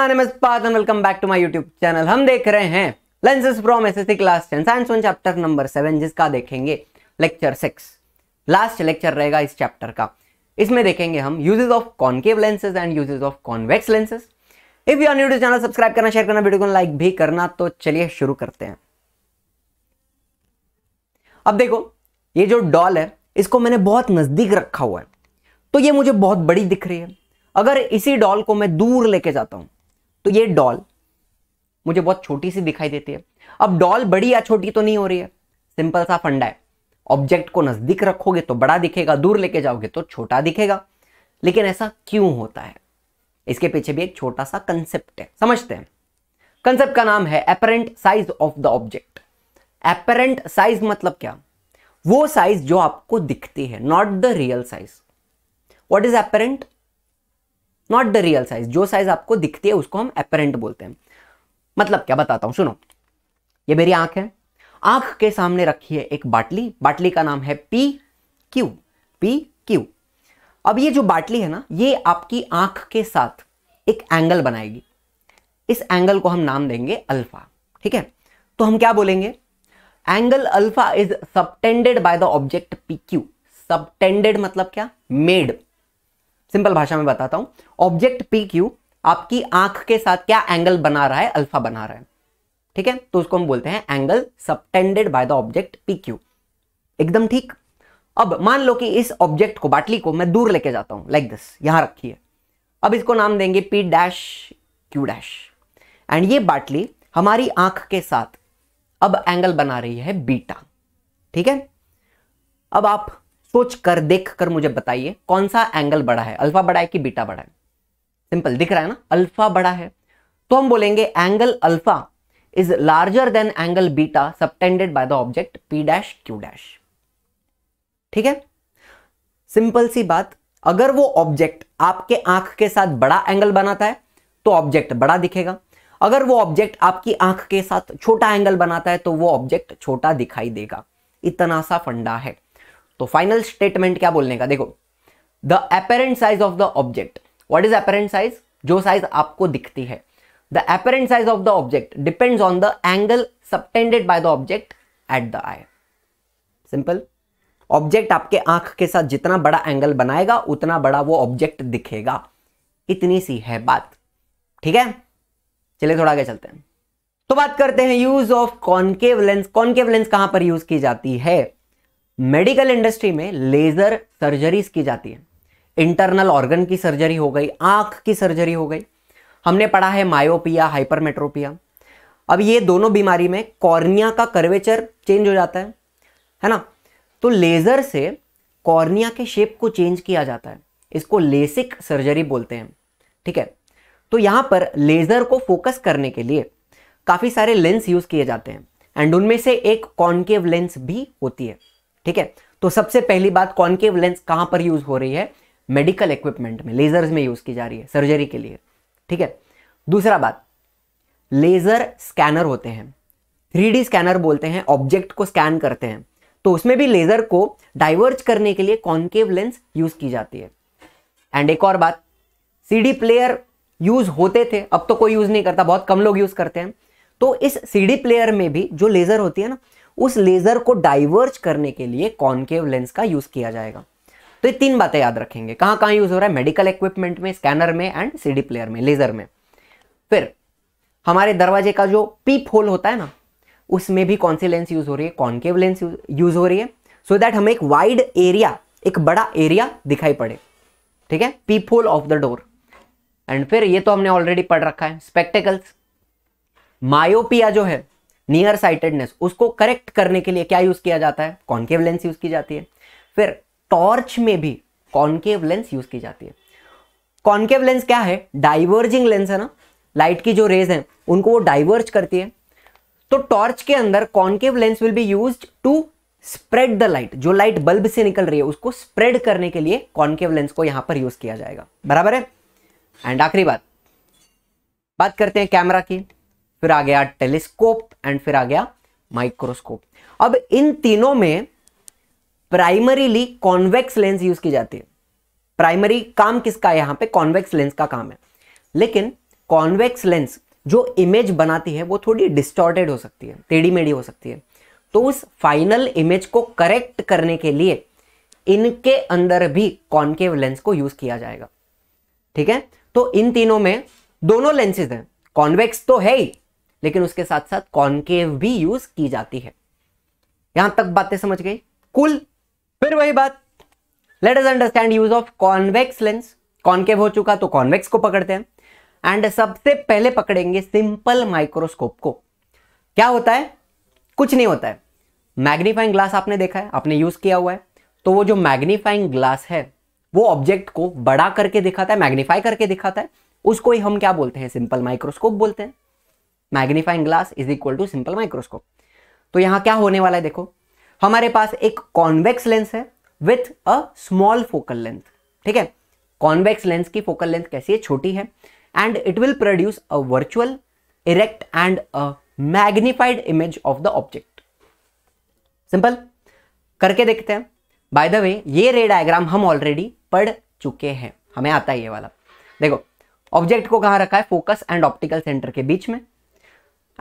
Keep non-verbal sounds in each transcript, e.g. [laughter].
Welcome back to my YouTube channel हम देख रहे हैं from SSC class science chapter number जिसका देखेंगे लेक्चर लास्ट लेक्चर रहेगा इस चैप्टर का इसमें देखेंगे हम of concave lenses and of convex lenses if you channel subscribe करना शेयर करना वीडियो को लाइक भी करना तो चलिए शुरू करते हैं अब देखो ये जो डॉल है इसको मैंने बहुत नजदीक रखा हुआ है तो ये मुझे बहुत बड़ी दिख रही है अगर इसी डॉल को मैं दूर लेके जाता हूं तो ये डॉल मुझे बहुत छोटी सी दिखाई देती है अब डॉल बड़ी या छोटी तो नहीं हो रही है सिंपल सा फंडा है ऑब्जेक्ट को नज़दीक रखोगे तो बड़ा दिखेगा दूर लेके जाओगे तो छोटा दिखेगा लेकिन ऐसा क्यों होता है इसके पीछे भी एक छोटा सा कंसेप्ट है समझते हैं कंसेप्ट का नाम है apparent size of the object apparent size मतलब क्या वो साइज जो आपको दिखती है not the real size what is apparent not the real size जो साइज आपको दिखती है उसको हम अपेरेंट बोलते हैं मतलब क्या बताता हूं सुनो ये मेरी आंख है आंख के सामने रखी है एक बाटली बाटली का नाम है पी क्यू पी क्यू अब ये जो बाटली है ना ये आपकी आंख के साथ एक एंगल बनाएगी इस एंगल को हम नाम देंगे अल्फा ठीक है तो हम क्या बोलेंगे angle alpha is subtended by the object P Q subtended मतलब क्या मेड सिंपल भाषा में बताता हूं ऑब्जेक्ट पी क्यू आपकी आंख के साथ क्या एंगल बना रहा है अल्फा बना रहा है ठीक है तो उसको हम बोलते हैं angle subtended by the object P Q एकदम ठीक अब मान लो कि इस ऑब्जेक्ट को बाटली को मैं दूर लेके जाता हूं लाइक दिस यहां रखिए अब इसको नाम देंगे P dash Q dash and ये बाटली हमारी आंख के साथ अब एंगल बना रही है बीटा ठीक है अब आप सोच कर देख कर मुझे बताइए कौन सा एंगल बड़ा है अल्फा बड़ा है कि बीटा बड़ा है सिंपल दिख रहा है ना अल्फा बड़ा है तो हम बोलेंगे angle alpha is larger than angle beta subtended by the object P dash Q dash ठीक है सिंपल सी बात अगर वो ऑब्जेक्ट आपके आंख के साथ बड़ा एंगल बनाता है तो ऑब्जेक्ट बड़ा दिखेगा अगर वो ऑब्जेक्ट आपकी आंख के साथ छोटा एंगल बनाता है तो वो ऑब्जेक्ट छोटा दिखाई देगा इतना सा फंडा है तो फाइनल स्टेटमेंट क्या बोलने का देखो the apparent size of the object what is apparent size जो साइज आपको दिखती है the apparent size of the object depends on the angle subtended by the object at the eye simple object आपके आंख के साथ जितना बड़ा एंगल बनाएगा उतना बड़ा वो ऑब्जेक्ट दिखेगा इतनी सी है बात ठीक है चलिए थोड़ा आगे चलते हैं तो बात करते हैं use of concave lens lens concave lens कहां पर यूज की जाती है मेडिकल इंडस्ट्री में लेज़र सर्जरीज की जाती है इंटरनल ऑर्गन की सर्जरी हो गई आंख की सर्जरी हो गई हमने पढ़ा है मायोपिया हाइपरमेट्रोपिया अब ये दोनों बीमारी में कॉर्निया का कर्वेचर चेंज हो जाता है है ना तो लेज़र से कॉर्निया के शेप को चेंज किया जाता है इसको लेसिक सर्जरी बोलते हैं ठीक है तो यहाँ पर लेज़र को फोकस करने के लिए काफ़ी सारे लेंस यूज़ किए जाते हैं एंड उनमें से एक कॉन्केव लेंस भी होती है ठीक है तो सबसे पहली बात कॉन्केव लेंस कहां पर यूज हो रही है मेडिकल इक्विपमेंट में लेजर्स में यूज की जा रही है सर्जरी के लिए ठीक है दूसरा बात लेजर स्कैनर होते हैं थ्री स्कैनर बोलते हैं ऑब्जेक्ट को स्कैन करते हैं तो उसमें भी लेजर को डाइवर्ज करने के लिए कॉन्केव लेंस यूज की जाती है एंड एक और बात सीडी प्लेयर यूज होते थे अब तो कोई यूज नहीं करता बहुत कम लोग यूज करते हैं तो इस सीडी प्लेयर में भी जो लेजर होती है ना उस लेज़र को डाइवर्ज करने के लिए कॉन्केव लेंस का यूज़ किया जाएगा तो ये तीन बातें याद रखेंगे कहाँ कहाँ यूज़ हो रहा है मेडिकल इक्विपमेंट में स्कैनर में एंड सीडी प्लेयर में लेज़र में फिर हमारे दरवाजे का जो पीप होल होता है ना उसमें भी कौन सी लेंस यूज़ हो रही है कॉन्केव लेंस यूज़ हो रही है सो so दैट हमें एक वाइड एरिया एक बड़ा एरिया दिखाई पड़े ठीक है peep hole of the door and फिर ये तो हमने ऑलरेडी पढ़ रखा है स्पेक्टेकल्स मायोपिया जो है नियर साइटेडनेस उसको करेक्ट करने के लिए क्या यूज किया जाता है कॉन्केव लेंस यूज की जाती है फिर टॉर्च में भी कॉन्केव लेंस यूज की जाती है कॉन्केव लेंस क्या है डाइवर्जिंग लेंस है ना लाइट की जो रेज है उनको वो डाइवर्ज करती है तो टॉर्च के अंदर concave lens will be use to spread the light जो लाइट बल्ब से निकल रही है उसको स्प्रेड करने के लिए कॉन्केव लेंस को यहां पर यूज किया जाएगा बराबर है एंड आखिरी बात बात करते हैं कैमरा की फिर आ गया टेलीस्कोप एंड फिर आ गया माइक्रोस्कोप अब इन तीनों में प्राइमरीली कॉन्वेक्स लेंस यूज की जाती है प्राइमरी काम किसका है यहां पे कॉन्वेक्स लेंस का काम है लेकिन कॉन्वेक्स लेंस जो इमेज बनाती है वो थोड़ी डिस्टॉर्टेड हो सकती है टेढ़ी मेढ़ी हो सकती है तो उस फाइनल इमेज को करेक्ट करने के लिए इनके अंदर भी कॉन्केव लेंस को यूज किया जाएगा ठीक है तो इन तीनों में दोनों लेंसेज हैं कॉन्वेक्स तो है ही लेकिन उसके साथ साथ कॉन्केव भी यूज की जाती है यहां तक बातें समझ गई कुल फिर वही बात let's understand use of convex lens concave हो चुका तो कॉन्वेक्स को पकड़ते हैं एंड सबसे पहले पकड़ेंगे सिंपल माइक्रोस्कोप को क्या होता है कुछ नहीं होता है मैग्नीफाइंग ग्लास आपने देखा है आपने यूज किया हुआ है तो वो जो मैग्नीफाइंग ग्लास है वो ऑब्जेक्ट को बड़ा करके दिखाता है मैग्नीफाई करके दिखाता है उसको ही हम क्या बोलते हैं सिंपल माइक्रोस्कोप बोलते हैं magnifying glass is equal to simple microscope तो यहां क्या होने वाला है देखो हमारे पास एक कॉन्वेक्स लेंस है with a small focal length ठीक है कॉन्वेक्स लेंस की फोकल लेंथ कैसी है छोटी है and it will produce a virtual erect and a magnified image of the object simple करके देखते हैं बाय द वे ये रे डायग्राम हम ऑलरेडी पढ़ चुके हैं हमें आता है ये वाला देखो ऑब्जेक्ट को कहा रखा है फोकस एंड ऑप्टिकल सेंटर के बीच में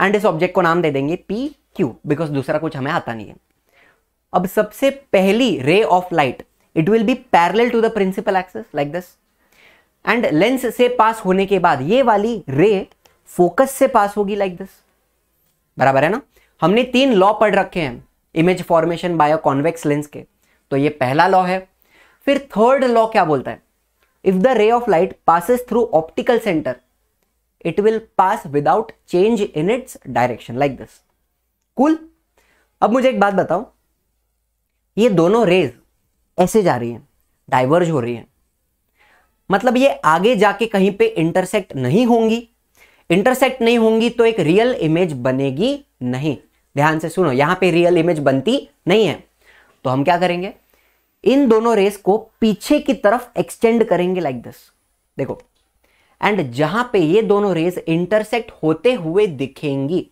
एंड इस ऑब्जेक्ट को नाम दे देंगे पी क्यू बिकॉज दूसरा कुछ हमें आता नहीं है अब सबसे पहली ray of light it will be parallel to the principal axis like this and lens से पास होने के बाद ये वाली रे फोकस से पास होगी लाइक दिस बराबर है ना हमने तीन लॉ पढ़ रखे हैं image formation by convex lens के तो ये पहला लॉ है फिर थर्ड लॉ क्या बोलता है if the ray of light passes through optical centre it will pass without change in its direction like this cool अब मुझे एक बात बताओ ये दोनों रेज ऐसे जा रही हैं डाइवर्ज हो रही हैं मतलब ये आगे जाके कहीं पे इंटरसेक्ट नहीं होंगी इंटरसेक्ट नहीं होंगी तो एक रियल इमेज बनेगी नहीं ध्यान से सुनो यहां पे रियल इमेज बनती नहीं है तो हम क्या करेंगे इन दोनों रेस को पीछे की तरफ एक्सटेंड करेंगे लाइक like दिस देखो एंड जहां पे ये दोनों रेज इंटरसेक्ट होते हुए दिखेंगी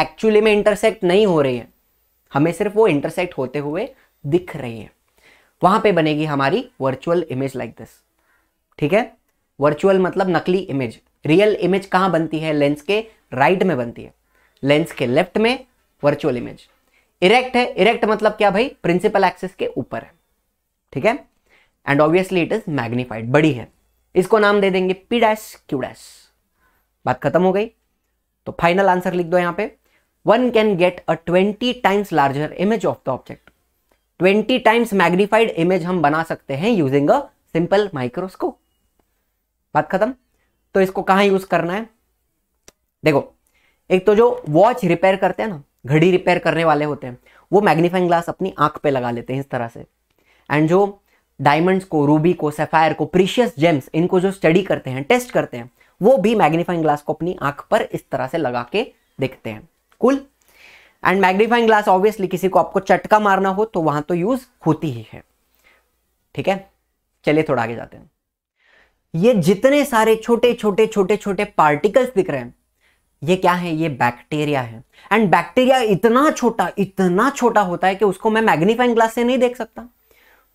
एक्चुअली में इंटरसेक्ट नहीं हो रही है हमें सिर्फ वो इंटरसेक्ट होते हुए दिख रही है वहां पे बनेगी हमारी वर्चुअल इमेज लाइक दिस ठीक है वर्चुअल मतलब नकली इमेज रियल इमेज कहाँ बनती है लेंस के राइट right में बनती है लेंस के लेफ्ट में वर्चुअल इमेज इरेक्ट है इरेक्ट मतलब क्या भाई प्रिंसिपल एक्सिस के ऊपर है ठीक है and obviously it is magnified बड़ी है इसको नाम दे देंगे पी डैश क्यू डैश बात खत्म हो गई तो फाइनल आंसर लिख दो यहां पे one can get a twenty times larger image of the object twenty times magnified image हम बना सकते हैं यूजिंग अ सिंपल माइक्रोस्कोप बात खत्म तो इसको कहां यूज करना है देखो एक तो जो वॉच रिपेयर करते हैं ना घड़ी रिपेयर करने वाले होते हैं वो मैग्नीफाइंग ग्लास अपनी आंख पे लगा लेते हैं इस तरह से एंड जो डायमंड्स को रूबी को सेफायर को प्रीशियस जेम्स इनको जो स्टडी करते हैं टेस्ट करते हैं वो भी मैग्नीफाइंग ग्लास को अपनी आंख पर इस तरह से लगा के देखते हैं कुल एंड मैग्नीफाइंग ग्लास ऑब्वियसली किसी को आपको चटका मारना हो तो वहां तो यूज होती ही है ठीक है चलिए थोड़ा आगे जाते हैं ये जितने सारे छोटे छोटे छोटे छोटे पार्टिकल्स दिख रहे हैं ये क्या है ये बैक्टीरिया है एंड बैक्टीरिया इतना छोटा इतना छोटा होता है कि उसको मैं मैग्नीफाइंग ग्लास से नहीं देख सकता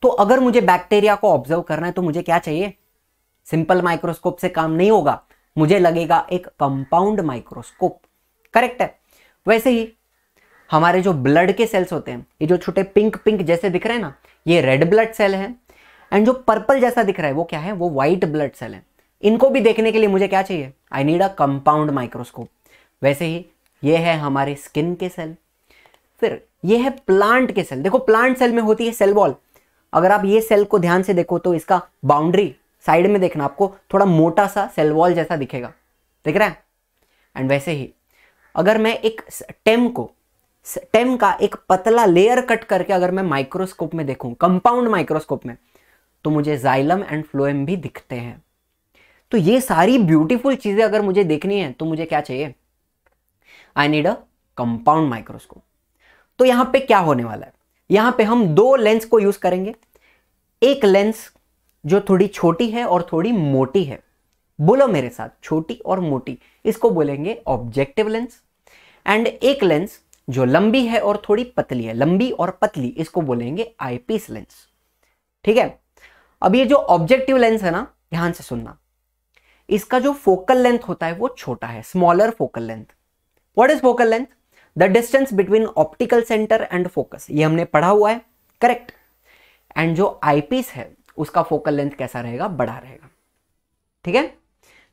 तो अगर मुझे बैक्टीरिया को ऑब्जर्व करना है तो मुझे क्या चाहिए सिंपल माइक्रोस्कोप से काम नहीं होगा मुझे लगेगा एक कंपाउंड माइक्रोस्कोप करेक्ट है वैसे ही हमारे जो ब्लड के सेल्स होते हैं ये जो छोटे पिंक पिंक जैसे दिख रहे हैं ना ये रेड ब्लड सेल है एंड जो पर्पल जैसा दिख रहा है वो क्या है वो व्हाइट ब्लड सेल है इनको भी देखने के लिए मुझे क्या चाहिए I need a compound microscope वैसे ही ये है हमारे स्किन के सेल फिर ये है प्लांट के सेल देखो प्लांट सेल में होती है सेल वॉल अगर आप ये सेल को ध्यान से देखो तो इसका बाउंड्री साइड में देखना आपको थोड़ा मोटा सा सेल वॉल जैसा दिखेगा दिख रहा है एंड वैसे ही अगर मैं एक टेम को टेम का एक पतला लेयर कट करके अगर मैं माइक्रोस्कोप में देखूं कंपाउंड माइक्रोस्कोप में तो मुझे जाइलम एंड फ्लोएम भी दिखते हैं तो ये सारी ब्यूटीफुल चीज़ें अगर मुझे देखनी है तो मुझे क्या चाहिए I need a compound microscope तो यहां पे क्या होने वाला है यहां पे हम दो लेंस को यूज करेंगे एक लेंस जो थोड़ी छोटी है और थोड़ी मोटी है बोलो मेरे साथ छोटी और मोटी इसको बोलेंगे ऑब्जेक्टिव लेंस एंड एक लेंस जो लंबी है और थोड़ी पतली है लंबी और पतली इसको बोलेंगे आईपीस लेंस ठीक है अब ये जो ऑब्जेक्टिव लेंस है ना ध्यान से सुनना इसका जो फोकल लेंथ होता है वो छोटा है smaller focal length what is focal length the distance between optical centre and focus ये हमने पढ़ा हुआ है करेक्ट एंड जो आईपीस है उसका फोकल लेंथ कैसा रहेगा बड़ा रहेगा ठीक है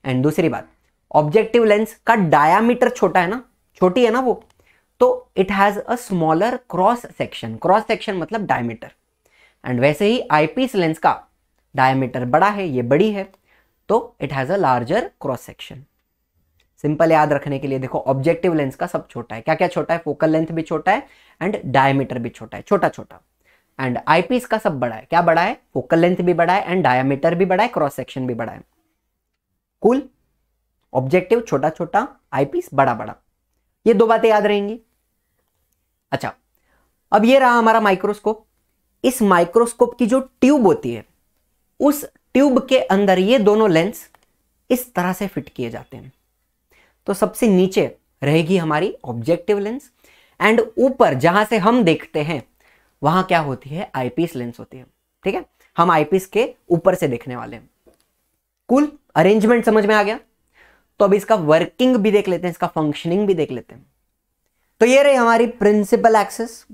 एंड दूसरी बात ऑब्जेक्टिव लेंस का डायामीटर छोटा है ना छोटी है ना वो तो it has a smaller cross section cross section मतलब डायमीटर एंड वैसे ही आईपीस लेंस का डायमीटर बड़ा है ये बड़ी है तो it has a larger cross section simple याद रखने के लिए देखो ऑब्जेक्टिव लेंस का सब छोटा है क्या क्या छोटा है फोकल लेंथ भी छोटा है एंड डायमीटर भी छोटा है छोटा छोटा एंड आईपीस का सब बड़ा है क्या बड़ा है फोकल लेंथ भी बड़ा है एंड डायमीटर भी बड़ा है क्रॉस सेक्शन भी बड़ा है कूल ऑब्जेक्टिव छोटा छोटा आईपीस बड़ा बड़ा ये दो बातें याद रहेंगी अच्छा अब ये रहा हमारा माइक्रोस्कोप इस माइक्रोस्कोप की जो ट्यूब होती है उस ट्यूब के अंदर ये दोनों लेंस इस तरह से फिट किए जाते हैं तो सबसे नीचे रहेगी हमारी ऑब्जेक्टिव लेंस एंड ऊपर जहां से हम देखते हैं वहां क्या होती है आईपीस लेंस होती है ठीक है हम आईपीस के ऊपर से देखने वाले हैं कूल अरेंजमेंट समझ में आ गया तो अब इसका वर्किंग भी देख लेते हैं इसका फंक्शनिंग भी देख लेते हैं तो ये रही हमारी प्रिंसिपल एक्सेस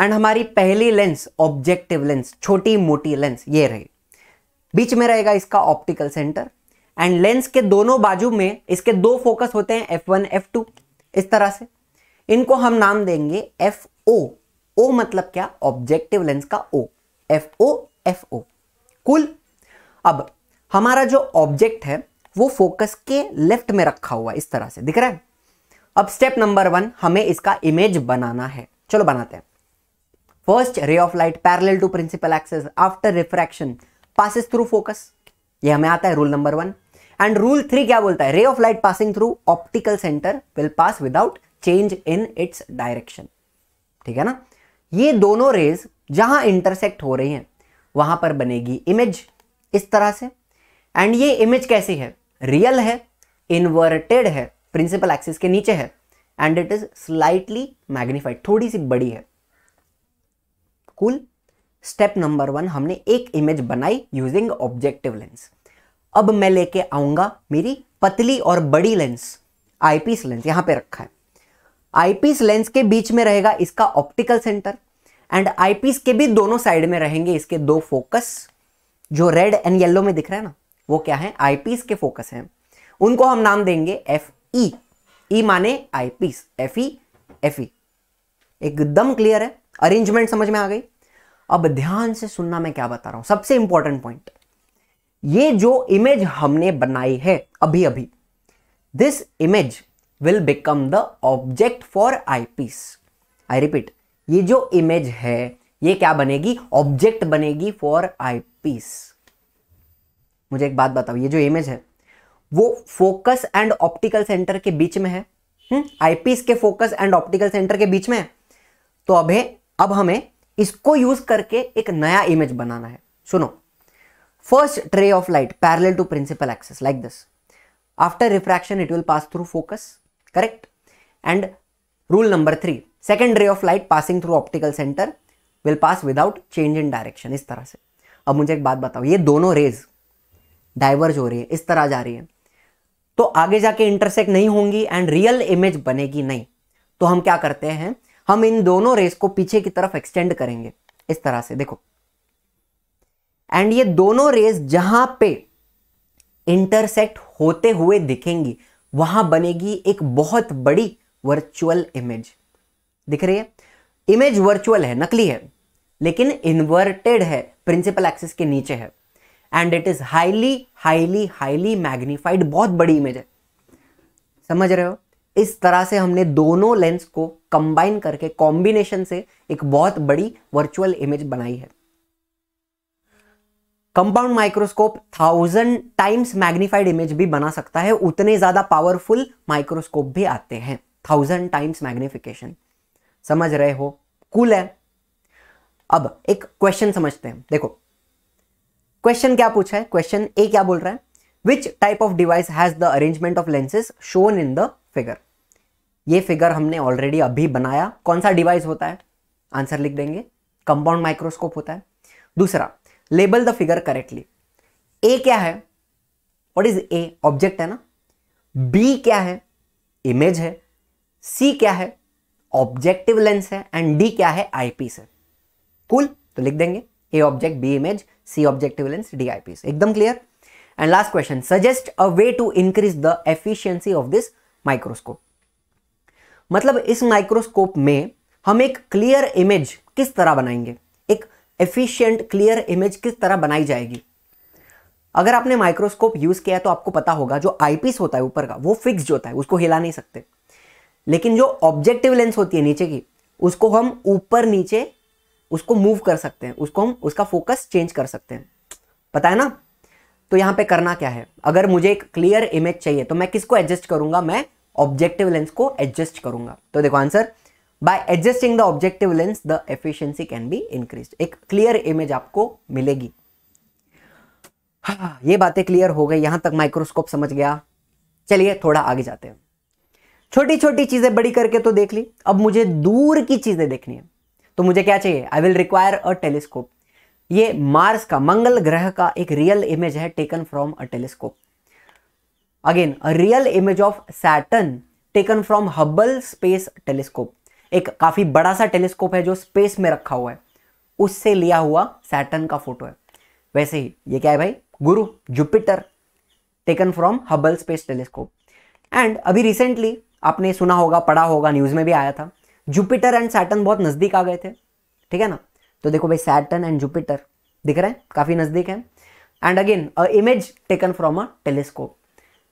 एंड हमारी पहली लेंस ऑब्जेक्टिव लेंस छोटी मोटी लेंस ये रही बीच में रहेगा इसका ऑप्टिकल सेंटर एंड लेंस के दोनों बाजू में इसके दो फोकस होते हैं एफ वन एफ टू इस तरह से इनको हम नाम देंगे एफ ओ ओ मतलब क्या ऑब्जेक्टिव लेंस का O F O F O कुल अब हमारा जो ऑब्जेक्ट है वो फोकस के लेफ्ट में रखा हुआ इस तरह से दिख रहा है अब स्टेप नंबर वन हमें इसका इमेज बनाना है चलो बनाते हैं first ray of light parallel to principal axis after refraction passes through focus ये हमें आता है rule number one and rule three क्या बोलता है ray of light passing through optical centre will pass without change in its direction ठीक है ना ये दोनों रेज जहां इंटरसेक्ट हो रही हैं वहां पर बनेगी इमेज इस तरह से एंड ये इमेज कैसी है रियल है इनवर्टेड है प्रिंसिपल एक्सिस के नीचे है and it is slightly magnified थोड़ी सी बड़ी है कूल स्टेप नंबर वन हमने एक इमेज बनाई यूजिंग ऑब्जेक्टिव लेंस अब मैं लेके आऊंगा मेरी पतली और बड़ी लेंस आईपीस लेंस यहां पे रखा है आईपीस लेंस के बीच में रहेगा इसका ऑप्टिकल सेंटर एंड आईपीस के भी दोनों साइड में रहेंगे इसके दो फोकस जो रेड एंड येलो में दिख रहा है ना वो क्या है आईपीस के फोकस हैं उनको हम नाम देंगे एफ ई ई माने eyepiece F E F E एकदम क्लियर है अरेंजमेंट समझ में आ गई अब ध्यान से सुनना मैं क्या बता रहा हूं सबसे इंपॉर्टेंट पॉइंट ये जो इमेज हमने बनाई है अभी अभी this image will become the object for eyepiece I repeat ये जो इमेज है ये क्या बनेगी ऑब्जेक्ट बनेगी फॉर आई पीस मुझे एक बात बताओ ये जो इमेज है वो फोकस एंड ऑप्टिकल सेंटर के बीच में है आईपीस हम्म, के फोकस एंड ऑप्टिकल सेंटर के बीच में है तो अब अब हमें इसको यूज करके एक नया इमेज बनाना है सुनो First ray of light parallel to principal axis like this. After refraction, it will pass through focus, correct? And rule number 3 second ray of light passing through optical center will pass without change in direction is tarah se ab mujhe ek baat batao ye dono rays diverge ho rahi hai is tarah ja rahi hai to aage ja ke intersect nahi hongi and real image banegi nahi to hum kya karte hain हम इन दोनों race को पीछे की तरफ extend करेंगे इस तरह से देखो एंड ये दोनों रेज जहां पे इंटरसेक्ट होते हुए दिखेंगी वहां बनेगी एक बहुत बड़ी वर्चुअल इमेज दिख रही है इमेज वर्चुअल है नकली है लेकिन इन्वर्टेड है प्रिंसिपल एक्सिस के नीचे है and it is highly highly highly magnified बहुत बड़ी इमेज है समझ रहे हो इस तरह से हमने दोनों लेंस को कंबाइन करके कॉम्बिनेशन से एक बहुत बड़ी वर्चुअल इमेज बनाई है compound microscope thousand times magnified image भी बना सकता है उतने ज़्यादा पावरफुल माइक्रोस्कोप भी आते हैं थाउजेंड टाइम्स मैग्निफिकेशन समझ रहे हो कूल है अब एक क्वेश्चन समझते हैं देखो क्वेश्चन क्या पूछा है क्वेश्चन ए क्या बोल रहा है which type of device has the arrangement of lenses shown in the figure ये फिगर हमने ऑलरेडी अभी बनाया कौन सा डिवाइस होता है आंसर लिख देंगे कंपाउंड माइक्रोस्कोप होता है दूसरा label the figure correctly A क्या है वॉट इज ए ऑब्जेक्ट है ना बी क्या है इमेज है सी क्या है ऑब्जेक्टिव लेंस है एंड डी क्या है आईपीस है कूल तो लिख देंगे A object B image C objective lens D eyepiece एकदम clear and last question suggest a way to increase the efficiency of this microscope मतलब इस माइक्रोस्कोप में हम एक क्लियर इमेज किस तरह बनाएंगे एफिशिएंट क्लियर इमेज किस तरह बनाई जाएगी अगर आपने माइक्रोस्कोप यूज़ किया है तो आपको पता होगा जो आईपीस होता है ऊपर का वो फिक्स होता है उसको हिला नहीं सकते लेकिन जो ऑब्जेक्टिव लेंस होती है नीचे की उसको हम ऊपर नीचे उसको मूव कर सकते हैं उसको हम उसका फोकस चेंज कर सकते हैं पता है ना तो यहां पे करना क्या है अगर मुझे एक क्लियर इमेज चाहिए तो मैं किसको एडजस्ट करूंगा मैं ऑब्जेक्टिव लेंस को एडजस्ट करूंगा तो देखो answer by adjusting the objective lens the efficiency can be increase एक क्लियर इमेज आपको मिलेगी हाँ [sighs] ये बातें क्लियर हो गई यहां तक माइक्रोस्कोप समझ गया चलिए थोड़ा आगे जाते हैं छोटी छोटी चीजें बड़ी करके तो देख ली अब मुझे दूर की चीजें देखनी है तो मुझे क्या चाहिए I will require a telescope ये मार्स का मंगल ग्रह का एक रियल इमेज है taken from a telescope again a real image of Saturn taken from Hubble space telescope एक काफ़ी बड़ा सा टेलीस्कोप है जो स्पेस में रखा हुआ है उससे लिया हुआ सैटन का फोटो है वैसे ही ये क्या है भाई गुरु Jupiter taken from Hubble space telescope and अभी रिसेंटली आपने सुना होगा पढ़ा होगा न्यूज़ में भी आया था जुपिटर एंड सैटन बहुत नज़दीक आ गए थे ठीक है ना तो देखो भाई सैटन एंड जुपिटर दिख रहे हैं काफ़ी नज़दीक है and again a image taken from a telescope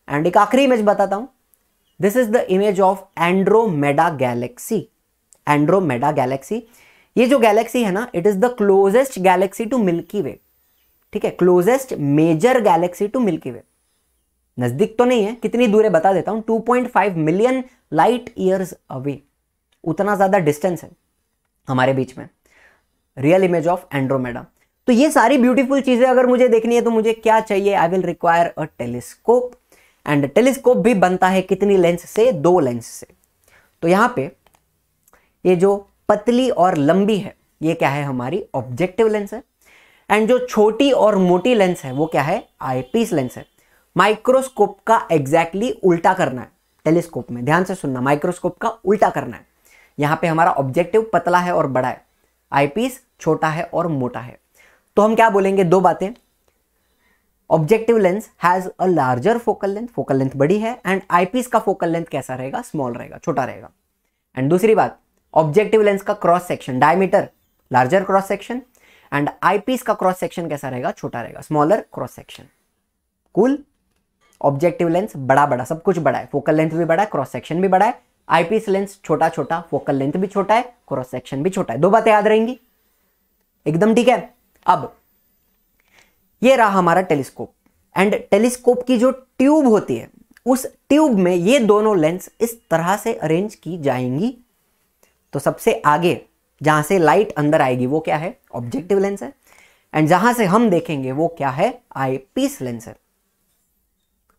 and एक आखिरी इमेज बताता हूँ this is the image of Andromeda galaxy Andromeda galaxy ये जो गैलेक्सी है ना it is the closest galaxy to Milky Way ठीक है closest major galaxy to Milky Way नज़दीक तो नहीं है कितनी दूर है बता देता हूँ 2.5 मिलियन लाइट ईयर्स अवे उतना ज़्यादा डिस्टेंस है हमारे बीच में रियल इमेज ऑफ एंड्रोमेडा तो ये सारी ब्यूटीफुल चीज़ें अगर मुझे देखनी है तो मुझे क्या चाहिए I will require a telescope and telescope भी बनता है कितनी लेंस से दो लेंस से तो यहां पे ये जो पतली और लंबी है ये क्या है हमारी ऑब्जेक्टिव लेंस है एंड जो छोटी और मोटी लेंस है वो क्या है आई पीस लेंस है माइक्रोस्कोप का एग्जैक्टली exactly उल्टा करना है टेलीस्कोप में ध्यान से सुनना माइक्रोस्कोप का उल्टा करना है यहाँ पे हमारा ऑब्जेक्टिव पतला है और बड़ा है आईपीस छोटा है और मोटा है तो हम क्या बोलेंगे दो बातें objective lens has a larger focal length focal length बड़ी है एंड आईपीस का फोकल लेंथ कैसा रहेगा स्मॉल रहेगा छोटा रहेगा एंड दूसरी बात ऑब्जेक्टिव लेंस का cross section diameter larger cross section and eyepiece का क्रॉस सेक्शन कैसा रहेगा छोटा रहेगा smaller cross section cool objective lens बड़ा बड़ा सब कुछ बड़ा है फोकल लेंथ भी बड़ा है क्रॉस सेक्शन भी बड़ा है आईपीस लेंस छोटा छोटा फोकल लेंथ भी छोटा है क्रॉस सेक्शन भी छोटा है दो बातें याद रहेंगी एकदम ठीक है अब ये रहा हमारा टेलीस्कोप एंड टेलीस्कोप की जो ट्यूब होती है उस ट्यूब में ये दोनों लेंस इस तरह से अरेंज की जाएंगी तो सबसे आगे जहां से लाइट अंदर आएगी वो क्या है ऑब्जेक्टिव लेंस है एंड जहां से हम देखेंगे वो क्या है आई पीस लेंस है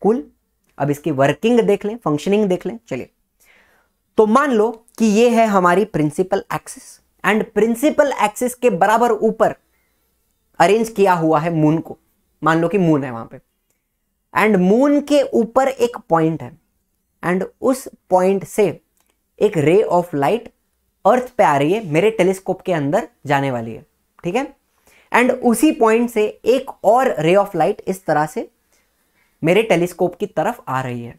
कुल cool? अब इसकी वर्किंग देख लें फंक्शनिंग देख लें चलिए तो मान लो कि ये है हमारी principal axis and principal axis के बराबर ऊपर अरेंज किया हुआ है मून को मान लो कि मून है वहां पे एंड मून के ऊपर एक पॉइंट है एंड उस पॉइंट से एक रे ऑफ लाइट अर्थ पे आ रही है मेरे टेलीस्कोप के अंदर जाने वाली है ठीक है एंड उसी पॉइंट से एक और रे ऑफ लाइट इस तरह से मेरे टेलीस्कोप की तरफ आ रही है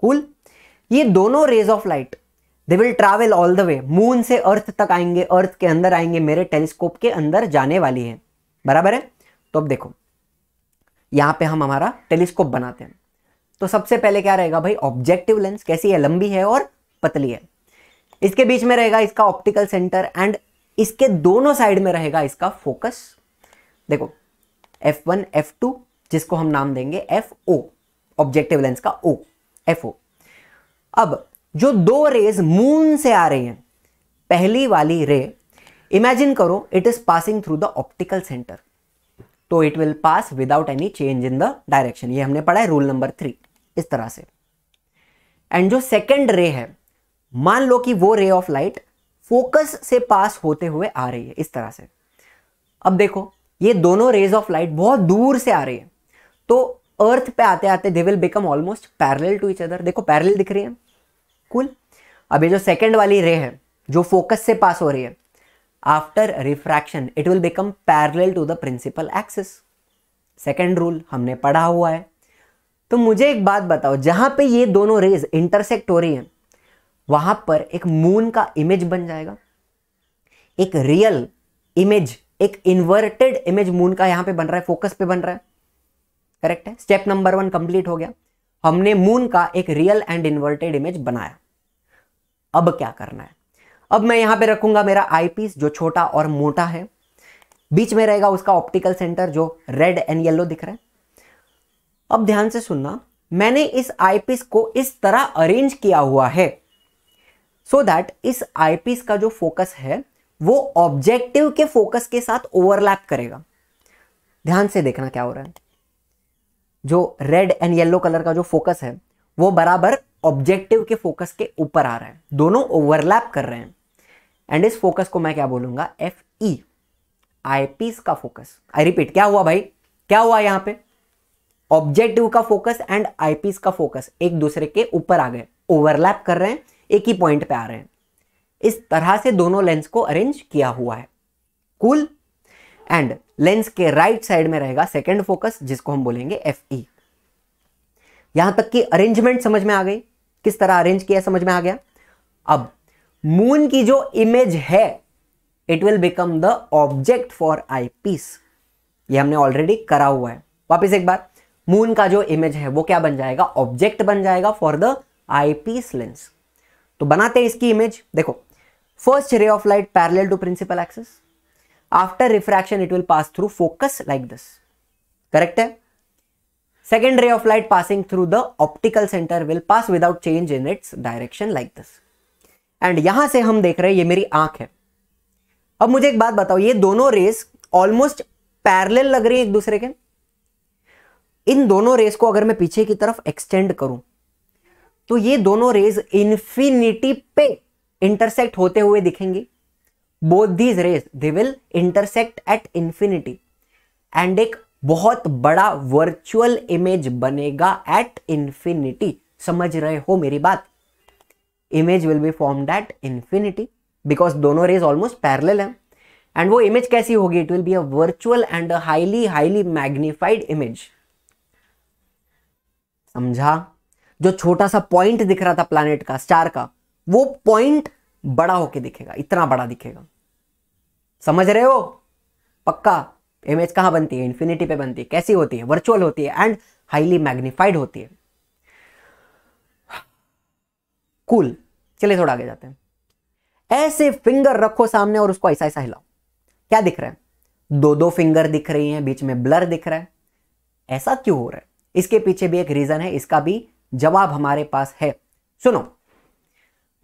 कूल cool? ये दोनों rays of light they will travel all the way moon से अर्थ तक आएंगे अर्थ के अंदर आएंगे मेरे टेलीस्कोप के अंदर जाने वाली है बराबर है तो अब देखो यहां पे हम हमारा टेलीस्कोप बनाते हैं तो सबसे पहले क्या रहेगा भाई ऑब्जेक्टिव लेंस कैसी है लंबी है और पतली है इसके बीच में रहेगा इसका ऑप्टिकल सेंटर एंड इसके दोनों साइड में रहेगा इसका फोकस देखो एफ वन एफ टू जिसको हम नाम देंगे एफ ओ ऑब्जेक्टिव लेंस का ओ एफ ओ अब जो दो रेज मून से आ रही हैं पहली वाली रे इमेजिन करो it is passing through the optical centre तो it will pass without any change in the direction ये हमने पढ़ा है रूल नंबर थ्री इस तरह से एंड जो सेकेंड रे है मान लो कि वो रे ऑफ लाइट फोकस से पास होते हुए आ रही है इस तरह से अब देखो ये दोनों रेज ऑफ लाइट बहुत दूर से आ रही है तो अर्थ पे आते आते they will become almost parallel to each other देखो पैरेलल दिख रही है कुल cool. अब ये जो सेकेंड वाली रे है जो फोकस से पास हो रही है after refraction it will become parallel to the principal axis second rule हमने पढ़ा हुआ है तो मुझे एक बात बताओ जहां पे ये दोनों रेज इंटरसेक्ट हो रही है वहां पर एक मून का इमेज बन जाएगा एक रियल इमेज एक इन्वर्टेड इमेज मून का यहां पे बन रहा है फोकस पे बन रहा है करेक्ट है स्टेप नंबर वन कंप्लीट हो गया हमने मून का एक रियल एंड इन्वर्टेड इमेज बनाया अब क्या करना है अब मैं यहां पे रखूंगा मेरा आईपीस जो छोटा और मोटा है बीच में रहेगा उसका ऑप्टिकल सेंटर जो रेड एंड येलो दिख रहा है अब ध्यान से सुनना मैंने इस आईपीस को इस तरह अरेंज किया हुआ है सो दैट इस आईपीस का जो फोकस है वो ऑब्जेक्टिव के फोकस के साथ ओवरलैप करेगा ध्यान से देखना क्या हो रहा है जो रेड एंड येलो कलर का जो फोकस है वो बराबर ऑब्जेक्टिव के फोकस के ऊपर आ रहा है दोनों ओवरलैप कर रहे हैं एंड इस फोकस को मैं क्या बोलूंगा एफ ई आईपीस का फोकस आई रिपीट क्या हुआ भाई क्या हुआ यहां पे ऑब्जेक्टिव का फोकस एंड आईपीस का फोकस एक दूसरे के ऊपर आ गए ओवरलैप कर रहे हैं एक ही पॉइंट पे आ रहे हैं इस तरह से दोनों लेंस को अरेंज किया हुआ है कूल एंड लेंस के राइट साइड में रहेगा सेकेंड फोकस जिसको हम बोलेंगे एफ ई e। यहां तक की अरेंजमेंट समझ में आ गई किस तरह अरेंज किया समझ में आ गया अब मून की जो इमेज है it will become the object for eyepiece ये हमने ऑलरेडी करा हुआ है वापस एक बार मून का जो इमेज है वो क्या बन जाएगा ऑब्जेक्ट बन जाएगा for the eyepiece lens तो बनाते हैं इसकी इमेज देखो first ray of light parallel to principal axis after refraction it will pass through focus like this correct है second ray of light passing through the optical centre will pass without change in its direction like this and यहां से हम देख रहे हैं ये मेरी आंख है अब मुझे एक बात बताओ ये दोनों रेस ऑलमोस्ट पैरेलल लग रही है एक दूसरे के इन दोनों रेस को अगर मैं पीछे की तरफ एक्सटेंड करूं तो ये दोनों रेज इंफिनिटी पे इंटरसेक्ट होते हुए दिखेंगे both these rays they will intersect at infinity and एक बहुत बड़ा वर्चुअल इमेज बनेगा एट इंफिनिटी समझ रहे हो मेरी बात image will be form at infinity because दोनों रेज ऑलमोस्ट पैरल है एंड वो इमेज कैसी होगी it will be a virtual and highly highly magnified image समझा जो छोटा सा पॉइंट दिख रहा था प्लानिट का स्टार का वो पॉइंट बड़ा होके दिखेगा इतना बड़ा दिखेगा समझ रहे हो पक्का इमेज कहां बनती है इंफिनिटी पे बनती है कैसी होती है वर्चुअल होती है एंड हाईली मैग्निफाइड होती है कूल cool. चलिए थोड़ा आगे जाते हैं ऐसे फिंगर रखो सामने और उसको ऐसा ऐसा हिलाओ क्या दिख रहा है दो दो फिंगर दिख रही हैं बीच में ब्लर दिख रहा है ऐसा क्यों हो रहा है इसके पीछे भी एक रीजन है इसका भी जवाब हमारे पास है सुनो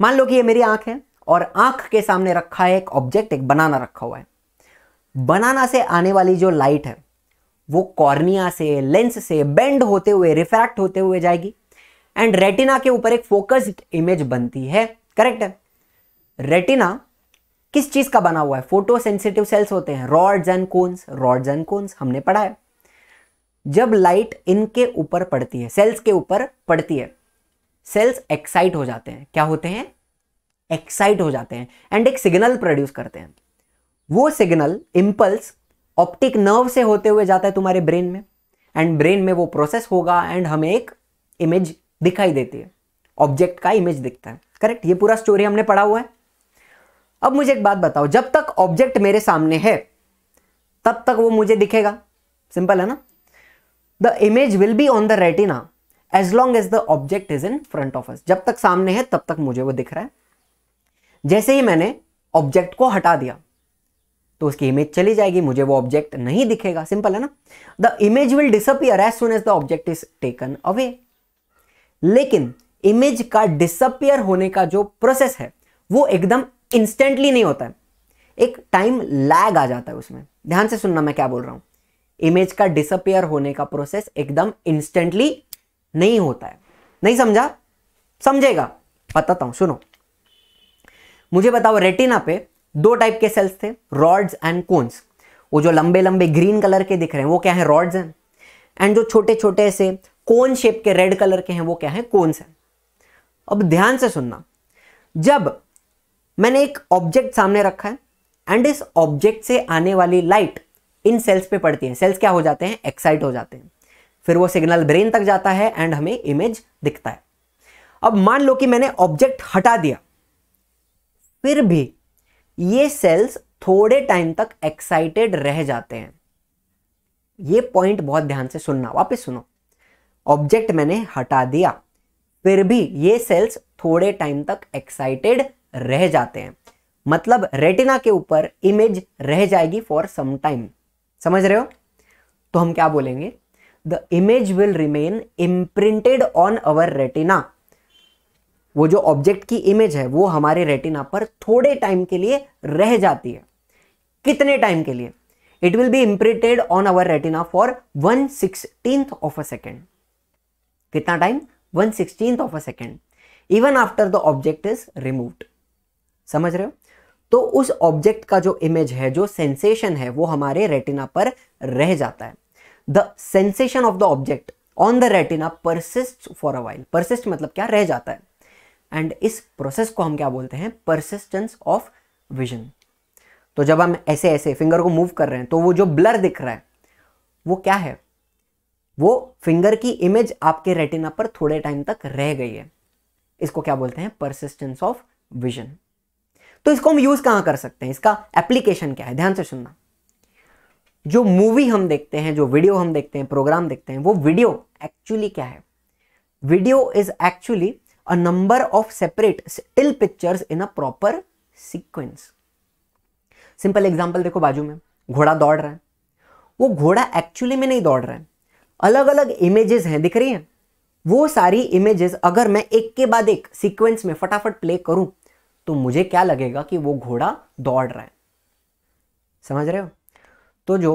मान लो कि ये मेरी आंख है और आंख के सामने रखा है एक ऑब्जेक्ट एक बनाना रखा हुआ है बनाना से आने वाली जो लाइट है वो कॉर्निया से लेंस से बेंड होते हुए रिफ्रैक्ट होते हुए जाएगी एंड रेटिना के ऊपर एक फोकस्ड इमेज बनती है करेक्ट है रेटिना किस चीज का बना हुआ है फोटो सेंसिटिव सेल्स होते हैं rods and cones rods and cones हमने पढ़ा है जब लाइट इनके ऊपर पड़ती है सेल्स के ऊपर पड़ती है सेल्स एक्साइट हो जाते हैं क्या होते हैं एक्साइट हो जाते हैं एंड एक सिग्नल प्रोड्यूस करते हैं वो सिग्नल इम्पल्स ऑप्टिक नर्व से होते हुए जाता है तुम्हारे ब्रेन में एंड ब्रेन में वो प्रोसेस होगा एंड हमें एक इमेज दिखाई देती है ऑब्जेक्ट का इमेज दिखता है करेक्ट ये पूरा स्टोरी हमने पढ़ा हुआ है अब मुझे एक बात बताओ जब तक ऑब्जेक्ट मेरे सामने है तब तक वो मुझे दिखेगा सिंपल है ना the image will be on the retina as long as the object is in front of us जब तक सामने है तब तक मुझे वो दिख रहा है जैसे ही मैंने ऑब्जेक्ट को हटा दिया तो उसकी इमेज चली जाएगी मुझे वो ऑब्जेक्ट नहीं दिखेगा सिंपल है ना the image will disappear as soon as the object is taken away लेकिन इमेज का डिसअपियर होने का जो प्रोसेस है वो एकदम इंस्टेंटली नहीं होता है एक टाइम लैग आ जाता है उसमें ध्यान से सुनना मैं क्या बोल रहा हूं इमेज का डिसअपेयर होने का प्रोसेस एकदम इंस्टेंटली नहीं होता है नहीं समझा समझेगा बताता हूं सुनो मुझे बताओ रेटिना पे दो टाइप के सेल्स थे रॉड्स एंड कोन्स वो जो लंबे लंबे ग्रीन कलर के दिख रहे हैं वो क्या है रॉड्स हैं एंड जो छोटे छोटे ऐसे कोन शेप के रेड कलर के हैं वो क्या है कोन्स हैं अब ध्यान से सुनना जब मैंने एक ऑब्जेक्ट सामने रखा है एंड इस ऑब्जेक्ट से आने वाली लाइट इन सेल्स पे पड़ती हैं सेल्स क्या हो जाते हैं एक्साइट हो जाते हैं फिर वो सिग्नल ब्रेन तक जाता है एंड हमें इमेज दिखता है अब मान लो कि मैंने ऑब्जेक्ट हटा दिया फिर भी ये सेल्स थोड़े टाइम तक एक्साइटेड रह जाते हैं ये पॉइंट बहुत ध्यान से सुनना वापस सुनो ऑब्जेक्ट मैंने हटा दिया फिर भी ये सेल्स थोड़े टाइम तक एक्साइटेड रह जाते हैं मतलब रेटिना के ऊपर इमेज रह जाएगी फॉर सम टाइम समझ रहे हो तो हम क्या बोलेंगे the image will remain imprinted on our retina वो जो ऑब्जेक्ट की इमेज है वो हमारे रेटिना पर थोड़े टाइम के लिए रह जाती है कितने टाइम के लिए it will be imprinted on our retina for one sixteen of a second कितना time one sixteen of a second even after the object is removed समझ रहे हो तो उस ऑब्जेक्ट का जो इमेज है जो सेंसेशन है वो हमारे रेटिना पर रह जाता है the sensation of the object on the retina persist for a while persist मतलब क्या रह जाता है एंड इस प्रोसेस को हम क्या बोलते हैं परसिस्टेंस ऑफ विजन तो जब हम ऐसे ऐसे फिंगर को मूव कर रहे हैं तो वो जो ब्लर दिख रहा है वो क्या है वो फिंगर की इमेज आपके रेटिना पर थोड़े टाइम तक रह गई है इसको क्या बोलते हैं परसिस्टेंस ऑफ विजन तो इसको हम यूज कहां कर सकते हैं इसका एप्लीकेशन क्या है ध्यान से सुनना जो मूवी हम देखते हैं जो वीडियो हम देखते हैं प्रोग्राम देखते हैं वो वीडियो एक्चुअली क्या है video is actually a number of separate still pictures in a proper sequence simple example देखो बाजू में घोड़ा दौड़ रहा है वो घोड़ा एक्चुअली में नहीं दौड़ रहा है अलग अलग इमेजेस हैं दिख रही हैं वो सारी इमेजेस अगर मैं एक के बाद एक सीक्वेंस में फटाफट प्ले करूं तो मुझे क्या लगेगा कि वो घोड़ा दौड़ रहा है समझ रहे हो तो जो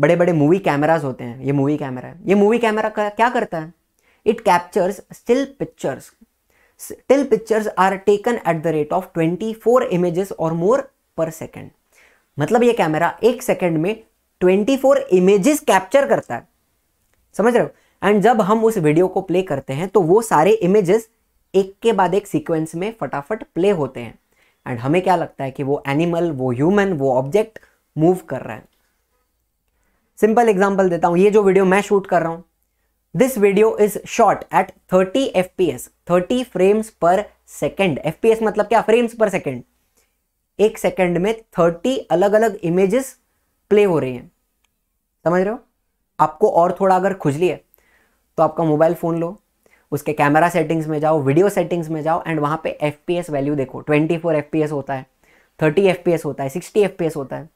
बड़े बड़े मूवी कैमराज होते हैं ये मूवी कैमरा है ये मूवी कैमरा क्या करता है it captures still pictures still pictures are taken at the rate of twenty four images और मोर पर सेकेंड मतलब ये कैमरा एक सेकेंड में ट्वेंटी फोर इमेजेस कैप्चर करता है समझ रहे हो एंड जब हम उस वीडियो को प्ले करते हैं तो वो सारे इमेजेस एक के बाद एक सीक्वेंस में फटाफट प्ले होते हैं एंड हमें क्या लगता है कि वो एनिमल वो ह्यूमन वो ऑब्जेक्ट मूव कर रहा है सिंपल एग्जाम्पल देता हूं ये जो वीडियो मैं शूट कर रहा हूं this video is shot at 30 F P S thirty frames per second F P S मतलब क्या फ्रेम्स पर सेकेंड एक सेकेंड में थर्टी अलग अलग इमेजेस प्ले हो रही हैं समझ रहे हो आपको और थोड़ा अगर खुजली है तो आपका मोबाइल फ़ोन लो उसके कैमरा सेटिंग्स में जाओ वीडियो सेटिंग्स में जाओ एंड वहाँ पे एफ वैल्यू देखो ट्वेंटी फोर एफ होता है थर्टी एफ होता है सिक्सटी एफ होता है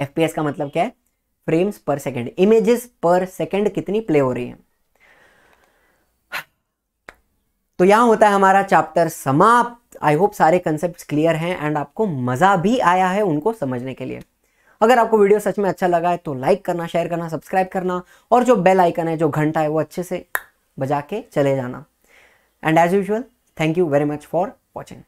एफ का मतलब क्या है frames per second images per second कितनी प्ले हो रही है तो यहाँ होता है हमारा चैप्टर समाप्त आई होप सारे कंसेप्ट क्लियर हैं एंड आपको मज़ा भी आया है उनको समझने के लिए अगर आपको वीडियो सच में अच्छा लगा है तो लाइक करना शेयर करना सब्सक्राइब करना और जो बेल आइकन है जो घंटा है वो अच्छे से बजा के चले जाना and as usual thank you very much for watching